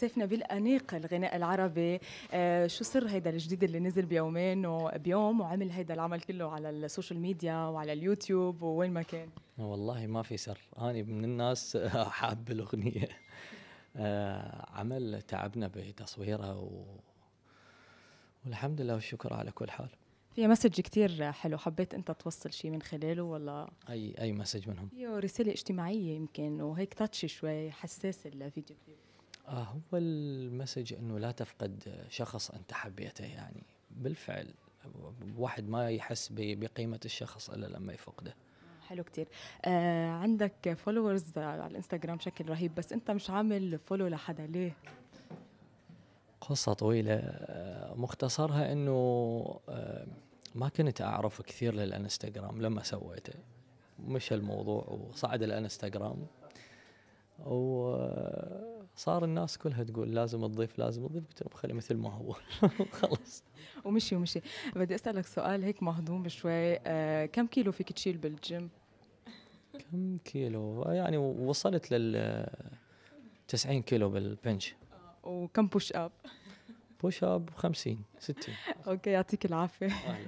سيفنا بالانيق الغناء العربي آه، شو سر هيدا الجديد اللي نزل بيومين وبيوم وعمل هيدا العمل كله على السوشيال ميديا وعلى اليوتيوب ووين ما كان والله ما في سر أنا من الناس حاب الأغنية آه، عمل تعبنا بتصويرها و... والحمد لله والشكر على كل حال في مسج كتير حلو حبيت انت توصل شيء من خلاله ولا اي اي مسج منهم هي رساله اجتماعيه يمكن وهيك تاتشي شوي حساس الفيديو كليب آه، هو المسج انه لا تفقد شخص انت حبيته يعني بالفعل واحد ما يحس بقيمه الشخص الا لما يفقده حلو كتير آه عندك فولورز على الانستغرام بشكل رهيب بس انت مش عامل فولو لحدا ليه قصة طويلة آه، مختصرها انه آه، ما كنت اعرف كثير للانستغرام لما سويته مش الموضوع وصعد الانستغرام و صار الناس كلها تقول لازم تضيف لازم تضيف قلت لهم خلي مثل ما هو خلص ومشي ومشي بدي اسالك سؤال هيك مهضوم شوي آه كم كيلو فيك تشيل بالجيم؟ كم كيلو؟ يعني وصلت لل 90 كيلو بالبنش آه، وكم بوش اب؟ بوش اب 50 60 اوكي يعطيك العافيه